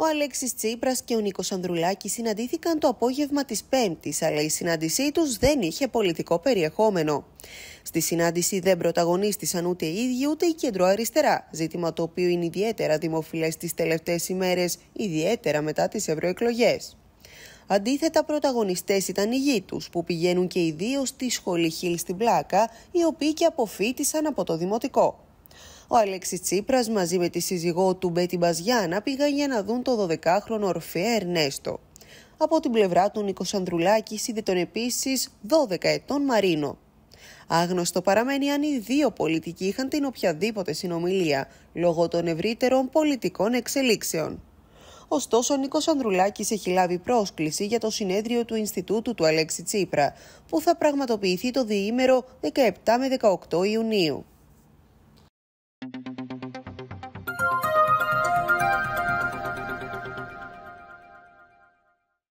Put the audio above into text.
Ο Αλέξης Τσίπρας και ο Νίκος Ανδρουλάκης συναντήθηκαν το απόγευμα της Πέμπτης, αλλά η συνάντησή τους δεν είχε πολιτικό περιεχόμενο. Στη συνάντηση δεν πρωταγωνίστησαν ούτε οι ίδιοι ούτε η κεντροαριστερά, ζήτημα το οποίο είναι ιδιαίτερα δημοφιλές τις τελευταίες ημέρες, ιδιαίτερα μετά τις ευρωεκλογές. Αντίθετα, πρωταγωνιστές ήταν οι γη που πηγαίνουν και ιδίω στη σχολή Χιλ στην Πλάκα, οι οποίοι και αποφύτησαν από το δημοτικό. Ο Αλέξης Τσίπρας μαζί με τη σύζυγό του Μπέτι Μπαζιάνα πήγαν για να δουν το 12χρονο Ορφέα Ερνέστο. Από την πλευρά του Νίκος Ανδρουλάκη είδε τον επίσης 12 ετών Μαρίνο. ειδε τον επισης 12 παραμένει αν οι δύο πολιτικοί είχαν την οποιαδήποτε συνομιλία λόγω των ευρύτερων πολιτικών εξελίξεων. Ωστόσο, ο Νίκος Ανδρουλάκης έχει λάβει πρόσκληση για το συνέδριο του Ινστιτούτου του Αλέξη Τσίπρα, που θα πραγματοποιηθεί το διήμερο 17 με 18 Ιουνίου.